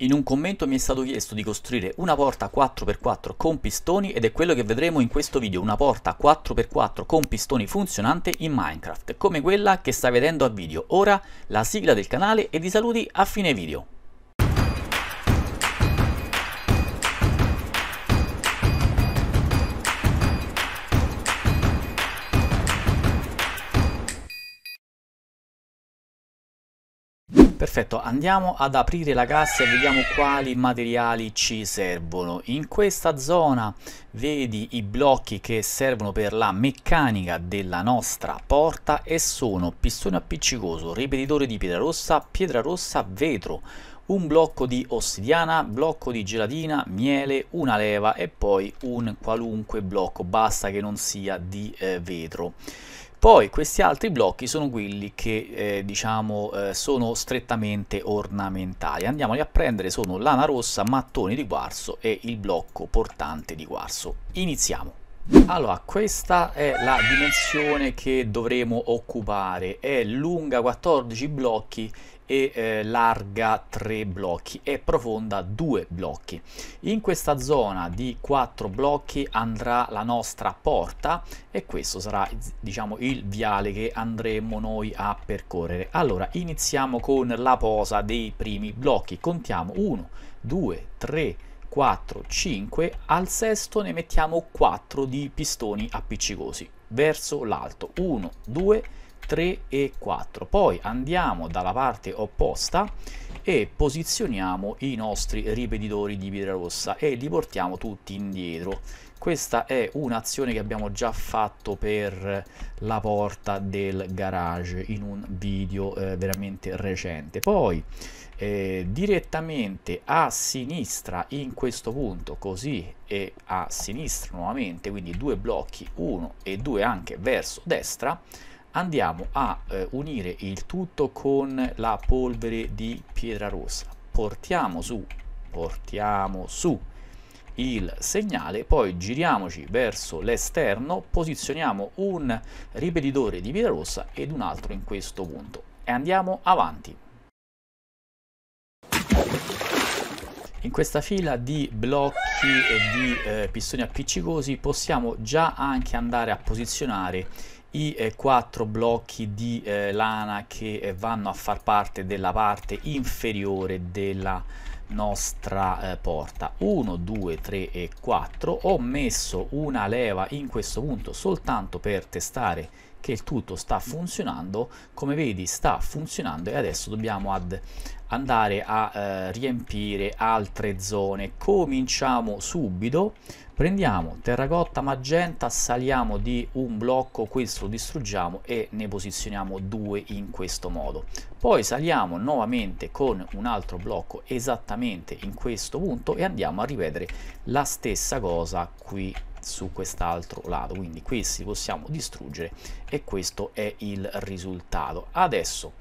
In un commento mi è stato chiesto di costruire una porta 4x4 con pistoni ed è quello che vedremo in questo video, una porta 4x4 con pistoni funzionante in Minecraft, come quella che stai vedendo a video. Ora la sigla del canale e ti saluti a fine video. Perfetto, andiamo ad aprire la cassa e vediamo quali materiali ci servono. In questa zona vedi i blocchi che servono per la meccanica della nostra porta e sono pistone appiccicoso, ripetitore di pietra rossa, pietra rossa, vetro, un blocco di ossidiana, blocco di gelatina, miele, una leva e poi un qualunque blocco, basta che non sia di eh, vetro. Poi questi altri blocchi sono quelli che eh, diciamo eh, sono strettamente ornamentali. Andiamoli a prendere, sono lana rossa, mattoni di quarzo e il blocco portante di quarzo. Iniziamo. Allora, questa è la dimensione che dovremo occupare, è lunga 14 blocchi e eh, larga 3 blocchi e profonda 2 blocchi. In questa zona di 4 blocchi andrà la nostra porta e questo sarà diciamo il viale che andremo noi a percorrere. Allora, iniziamo con la posa dei primi blocchi. Contiamo 1 2 3 4, 5, al sesto ne mettiamo 4 di pistoni appiccicosi verso l'alto, 1, 2, 3 e 4. Poi andiamo dalla parte opposta e posizioniamo i nostri ripetitori di pietra rossa e li portiamo tutti indietro questa è un'azione che abbiamo già fatto per la porta del garage in un video eh, veramente recente poi eh, direttamente a sinistra in questo punto così e a sinistra nuovamente quindi due blocchi uno e due anche verso destra andiamo a eh, unire il tutto con la polvere di pietra rossa portiamo su portiamo su il segnale poi giriamoci verso l'esterno posizioniamo un ripetitore di pietra rossa ed un altro in questo punto e andiamo avanti In questa fila di blocchi e di eh, pistoni appiccicosi possiamo già anche andare a posizionare i eh, quattro blocchi di eh, lana che eh, vanno a far parte della parte inferiore della nostra eh, porta 1 2 3 e 4 ho messo una leva in questo punto soltanto per testare che il tutto sta funzionando come vedi sta funzionando e adesso dobbiamo ad andare a eh, riempire altre zone cominciamo subito prendiamo terracotta magenta saliamo di un blocco questo lo distruggiamo e ne posizioniamo due in questo modo poi saliamo nuovamente con un altro blocco esattamente in questo punto e andiamo a ripetere la stessa cosa qui su quest'altro lato quindi questi possiamo distruggere e questo è il risultato adesso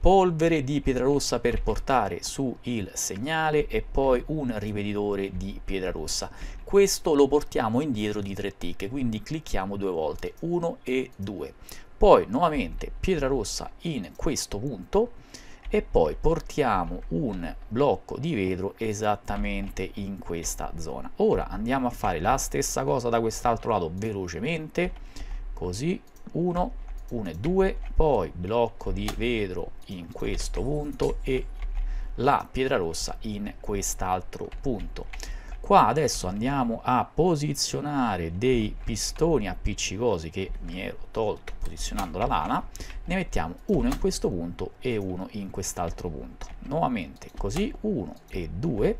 polvere di pietra rossa per portare su il segnale e poi un ripetitore di pietra rossa questo lo portiamo indietro di tre tick quindi clicchiamo due volte 1 e 2 poi nuovamente pietra rossa in questo punto e poi portiamo un blocco di vetro esattamente in questa zona ora andiamo a fare la stessa cosa da quest'altro lato velocemente così 1 1 e 2 poi blocco di vetro in questo punto e la pietra rossa in quest'altro punto qua adesso andiamo a posizionare dei pistoni appiccicosi che mi ero tolto posizionando la lana ne mettiamo uno in questo punto e uno in quest'altro punto nuovamente così uno e due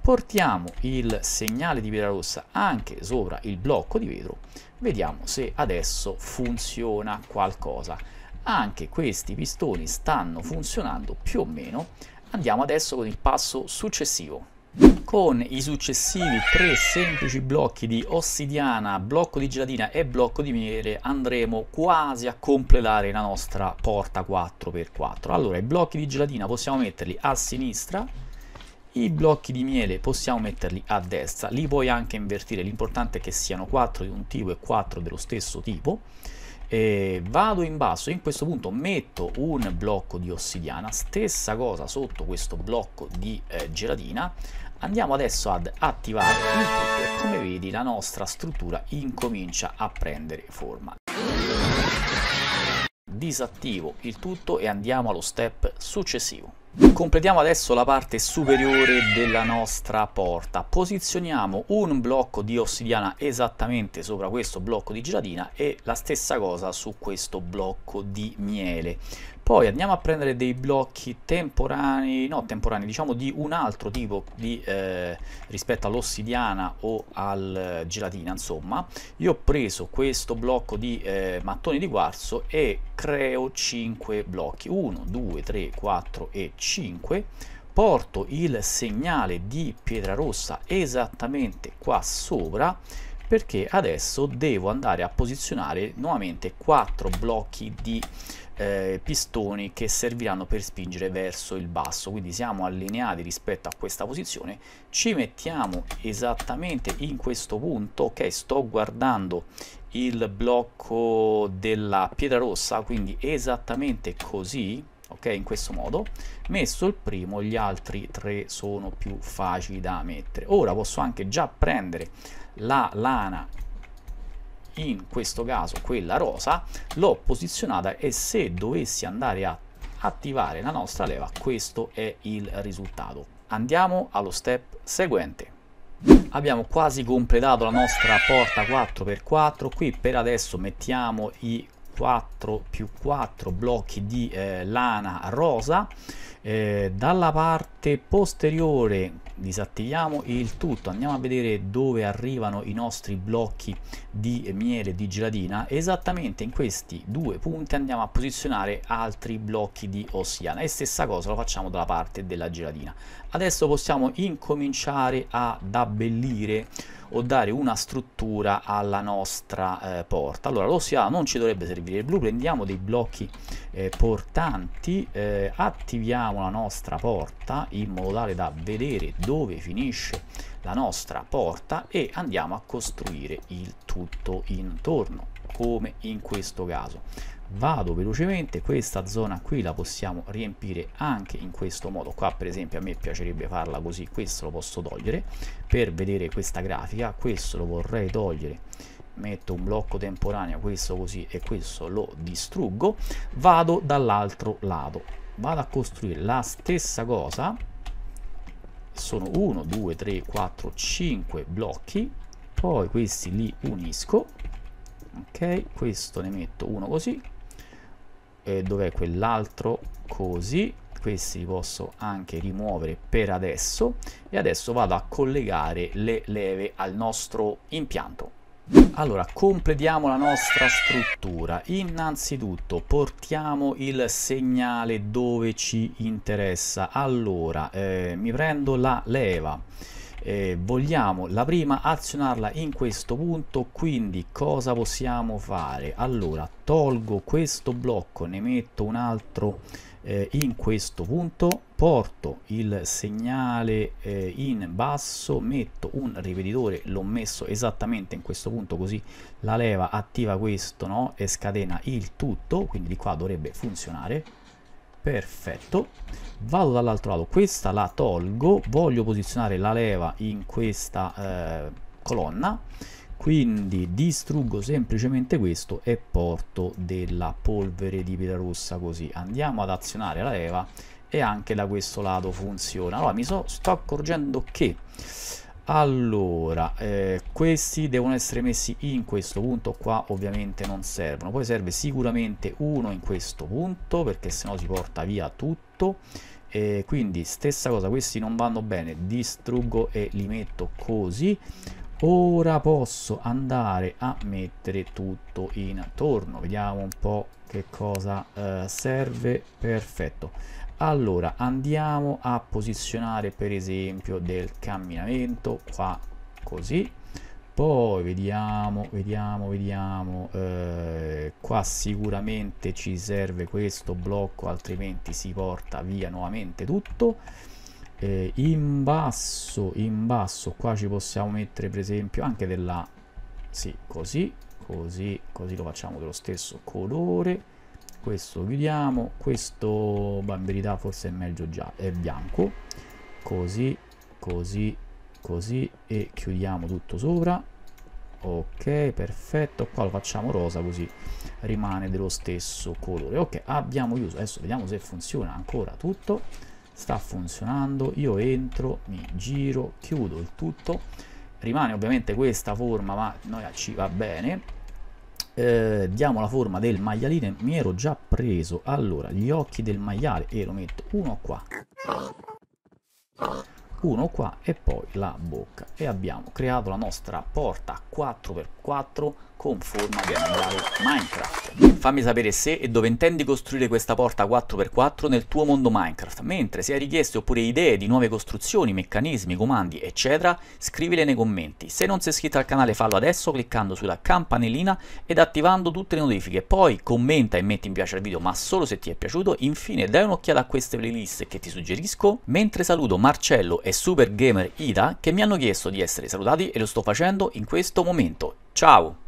portiamo il segnale di pietra rossa anche sopra il blocco di vetro vediamo se adesso funziona qualcosa anche questi pistoni stanno funzionando più o meno andiamo adesso con il passo successivo con i successivi tre semplici blocchi di ossidiana, blocco di gelatina e blocco di miele andremo quasi a completare la nostra porta 4x4. Allora i blocchi di gelatina possiamo metterli a sinistra, i blocchi di miele possiamo metterli a destra, li puoi anche invertire, l'importante è che siano 4 di un tipo e 4 dello stesso tipo eh, vado in basso in questo punto metto un blocco di ossidiana stessa cosa sotto questo blocco di eh, gelatina andiamo adesso ad attivare il tutto e come vedi la nostra struttura incomincia a prendere forma disattivo il tutto e andiamo allo step successivo Completiamo adesso la parte superiore della nostra porta. Posizioniamo un blocco di ossidiana esattamente sopra questo blocco di gelatina e la stessa cosa su questo blocco di miele. Poi andiamo a prendere dei blocchi temporanei, no temporanei, diciamo di un altro tipo di, eh, rispetto all'ossidiana o al eh, gelatina, insomma. Io ho preso questo blocco di eh, mattoni di quarzo e creo 5 blocchi, 1, 2, 3, 4 e 5 porto il segnale di pietra rossa esattamente qua sopra perché adesso devo andare a posizionare nuovamente quattro blocchi di eh, pistoni che serviranno per spingere verso il basso quindi siamo allineati rispetto a questa posizione ci mettiamo esattamente in questo punto ok sto guardando il blocco della pietra rossa quindi esattamente così ok in questo modo messo il primo gli altri tre sono più facili da mettere ora posso anche già prendere la lana in questo caso quella rosa l'ho posizionata e se dovessi andare a attivare la nostra leva questo è il risultato andiamo allo step seguente abbiamo quasi completato la nostra porta 4x4 qui per adesso mettiamo i 4 più 4 blocchi di eh, lana rosa eh, dalla parte posteriore disattiviamo il tutto andiamo a vedere dove arrivano i nostri blocchi di miele di gelatina esattamente in questi due punti andiamo a posizionare altri blocchi di ossiana e stessa cosa lo facciamo dalla parte della gelatina adesso possiamo incominciare ad abbellire o dare una struttura alla nostra eh, porta allora l'ossiana non ci dovrebbe servire il blu prendiamo dei blocchi eh, portanti eh, attiviamo la nostra porta in modo tale da vedere dove finisce la nostra porta e andiamo a costruire il tutto intorno come in questo caso vado velocemente questa zona qui la possiamo riempire anche in questo modo qua per esempio a me piacerebbe farla così questo lo posso togliere per vedere questa grafica questo lo vorrei togliere metto un blocco temporaneo questo così e questo lo distruggo vado dall'altro lato vado a costruire la stessa cosa sono 1 2 3 4 5 blocchi poi questi li unisco ok questo ne metto uno così e dov'è quell'altro così questi li posso anche rimuovere per adesso e adesso vado a collegare le leve al nostro impianto allora, completiamo la nostra struttura. Innanzitutto portiamo il segnale dove ci interessa. Allora, eh, mi prendo la leva. Eh, vogliamo la prima azionarla in questo punto quindi cosa possiamo fare allora tolgo questo blocco ne metto un altro eh, in questo punto porto il segnale eh, in basso metto un ripetitore l'ho messo esattamente in questo punto così la leva attiva questo no? e scatena il tutto quindi di qua dovrebbe funzionare perfetto vado dall'altro lato questa la tolgo voglio posizionare la leva in questa eh, colonna quindi distruggo semplicemente questo e porto della polvere di pila rossa così andiamo ad azionare la leva e anche da questo lato funziona allora mi so, sto accorgendo che allora eh, questi devono essere messi in questo punto qua ovviamente non servono poi serve sicuramente uno in questo punto perché sennò si porta via tutto eh, quindi stessa cosa questi non vanno bene distruggo e li metto così ora posso andare a mettere tutto intorno vediamo un po che cosa eh, serve perfetto allora andiamo a posizionare per esempio del camminamento qua così poi vediamo vediamo vediamo eh, qua sicuramente ci serve questo blocco altrimenti si porta via nuovamente tutto eh, in basso in basso qua ci possiamo mettere per esempio anche della sì così così così lo facciamo dello stesso colore questo chiudiamo questo beh, in verità forse è meglio già è bianco così così così e chiudiamo tutto sopra ok perfetto qua lo facciamo rosa così rimane dello stesso colore ok abbiamo chiuso adesso vediamo se funziona ancora tutto sta funzionando io entro mi giro chiudo il tutto rimane ovviamente questa forma ma noi ci va bene eh, diamo la forma del maialine mi ero già preso allora gli occhi del maiale e lo metto uno qua uno qua e poi la bocca e abbiamo creato la nostra porta 4x4 con forma di animale Minecraft. Fammi sapere se e dove intendi costruire questa porta 4x4 nel tuo mondo Minecraft, mentre se hai richieste oppure idee di nuove costruzioni, meccanismi, comandi eccetera, scrivile nei commenti. Se non sei iscritto al canale fallo adesso cliccando sulla campanellina ed attivando tutte le notifiche, poi commenta e metti in piace al video ma solo se ti è piaciuto, infine dai un'occhiata a queste playlist che ti suggerisco, mentre saluto Marcello e Super Gamer Ida che mi hanno chiesto di essere salutati e lo sto facendo in questo momento. Ciao!